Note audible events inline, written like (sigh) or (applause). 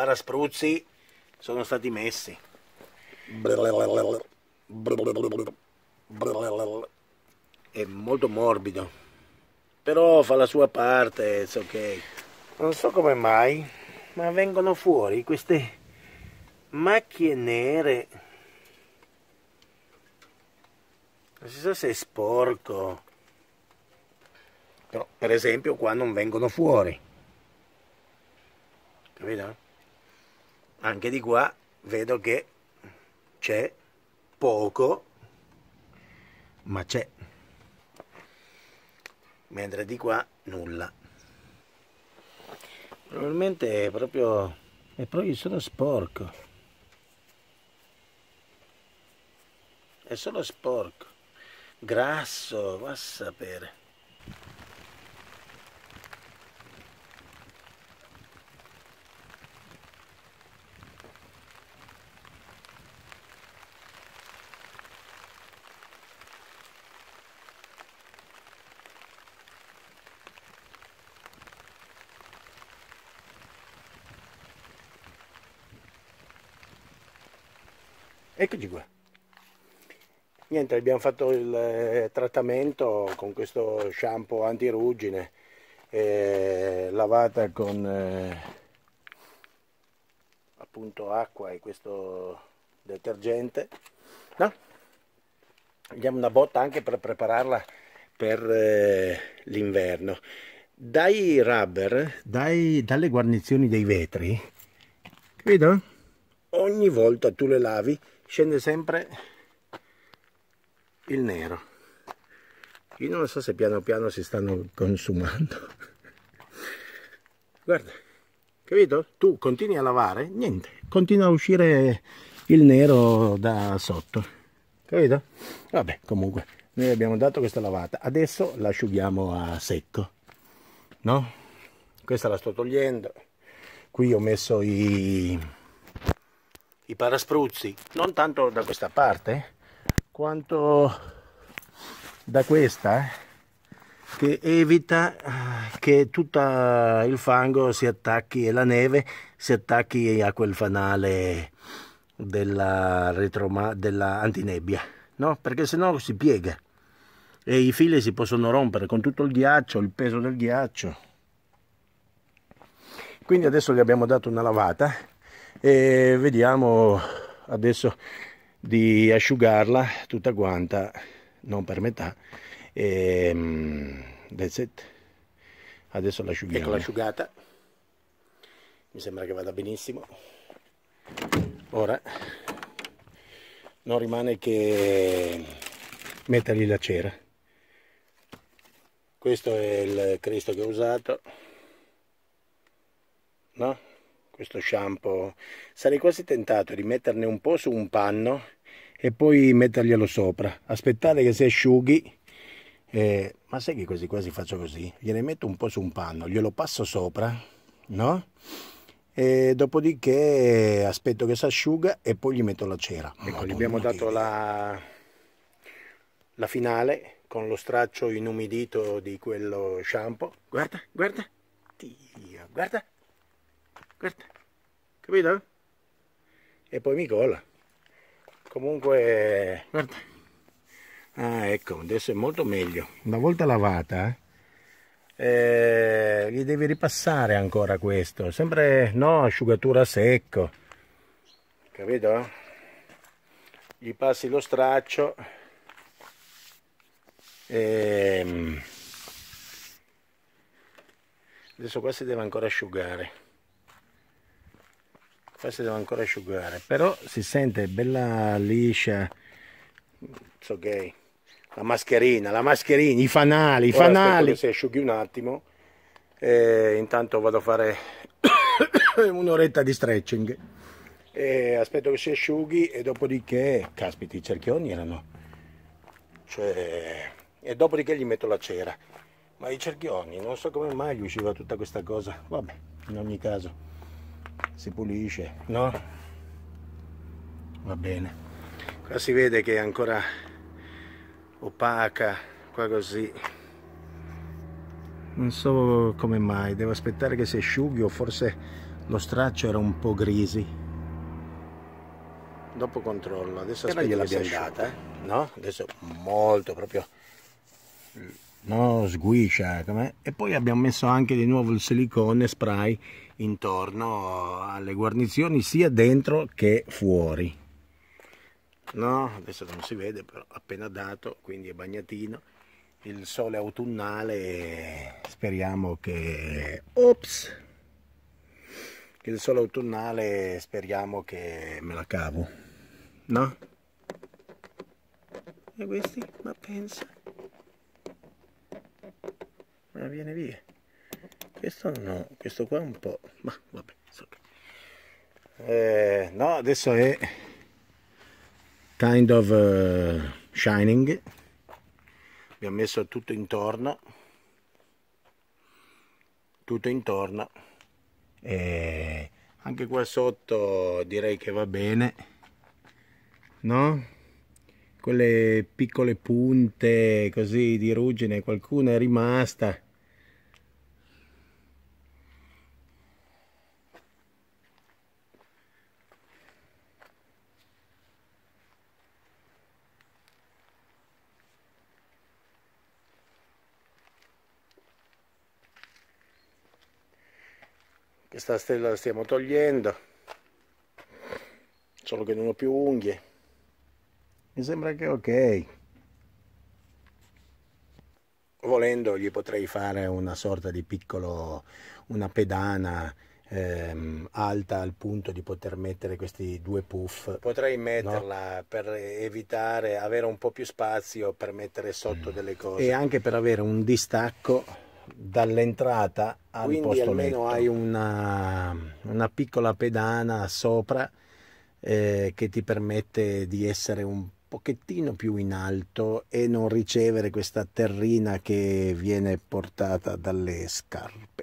paraspruzzi sono stati messi. È molto morbido, però fa la sua parte, it's ok. Non so come mai, ma vengono fuori queste macchie nere. Non si sa se è sporco. Però, per esempio, qua non vengono fuori. Capito? anche di qua vedo che c'è poco ma c'è mentre di qua nulla probabilmente è proprio è proprio solo sporco è solo sporco grasso va a sapere Eccoci qua. Niente, abbiamo fatto il eh, trattamento con questo shampoo antiruggine, eh, lavata con eh, appunto acqua e questo detergente. No? Diamo una botta anche per prepararla per eh, l'inverno. Dai rubber, dai, dalle guarnizioni dei vetri, capito? Ogni volta tu le lavi scende sempre il nero io non so se piano piano si stanno consumando (laughs) guarda capito? tu continui a lavare niente continua a uscire il nero da sotto capito? vabbè comunque noi abbiamo dato questa lavata adesso l'asciughiamo a secco no? questa la sto togliendo qui ho messo i i paraspruzzi, non tanto da questa parte, quanto da questa, eh, che evita ah, che tutto il fango si attacchi e la neve si attacchi a quel fanale della, retroma, della antinebbia, no? perché sennò si piega e i fili si possono rompere con tutto il ghiaccio, il peso del ghiaccio. Quindi adesso gli abbiamo dato una lavata e vediamo adesso di asciugarla tutta quanta non per metà e ehm, that's it adesso l'asciughiamo ecco l'asciugata mi sembra che vada benissimo ora non rimane che mettergli la cera questo è il cristo che ho usato no? questo shampoo. Sarei quasi tentato di metterne un po' su un panno e poi metterglielo sopra. Aspettare che si asciughi. Eh, ma sai che quasi quasi faccio così? Gliene metto un po' su un panno, glielo passo sopra, no? E dopodiché aspetto che si asciuga e poi gli metto la cera. Ecco, gli abbiamo dato che... la, la finale con lo straccio inumidito di quello shampoo. Guarda, guarda, Dio, guarda questa capito? e poi mi colla comunque guarda ah ecco adesso è molto meglio una volta lavata eh, eh gli devi ripassare ancora questo sempre no asciugatura a secco capito? gli passi lo straccio e ehm. adesso qua si deve ancora asciugare questa devo ancora asciugare però si sente bella liscia it's ok la mascherina la mascherina i fanali i fanali si asciughi un attimo e intanto vado a fare (coughs) un'oretta di stretching e aspetto che si asciughi e dopodiché caspita, i cerchioni erano cioè e dopodiché gli metto la cera ma i cerchioni non so come mai gli usciva tutta questa cosa vabbè in ogni caso si pulisce, no? Va bene. Qua si vede che è ancora opaca, qua così. Non so come mai, devo aspettare che si asciughi o forse lo straccio era un po' grisi. Dopo controllo, adesso aspetta gliel'abbiamo data, eh? No? Adesso molto proprio no? sguiscia come... e poi abbiamo messo anche di nuovo il silicone spray intorno alle guarnizioni sia dentro che fuori no adesso non si vede però appena dato quindi è bagnatino il sole autunnale speriamo che ops il sole autunnale speriamo che me la cavo no e questi ma pensa ma eh, viene via questo no questo qua è un po' ma vabbè sopra. Eh, no adesso è kind of uh, shining abbiamo messo tutto intorno tutto intorno e anche qua sotto direi che va bene no? quelle piccole punte così di ruggine qualcuna è rimasta questa stella la stiamo togliendo solo che non ho più unghie mi sembra che ok volendo gli potrei fare una sorta di piccolo una pedana ehm, alta al punto di poter mettere questi due puff potrei metterla no? per evitare avere un po' più spazio per mettere sotto mm. delle cose e anche per avere un distacco dall'entrata al Quindi posto almeno letto. hai una, una, piccola pedana sopra eh, che ti permette di essere un pochettino più in alto e non ricevere questa terrina che viene portata dalle scarpe.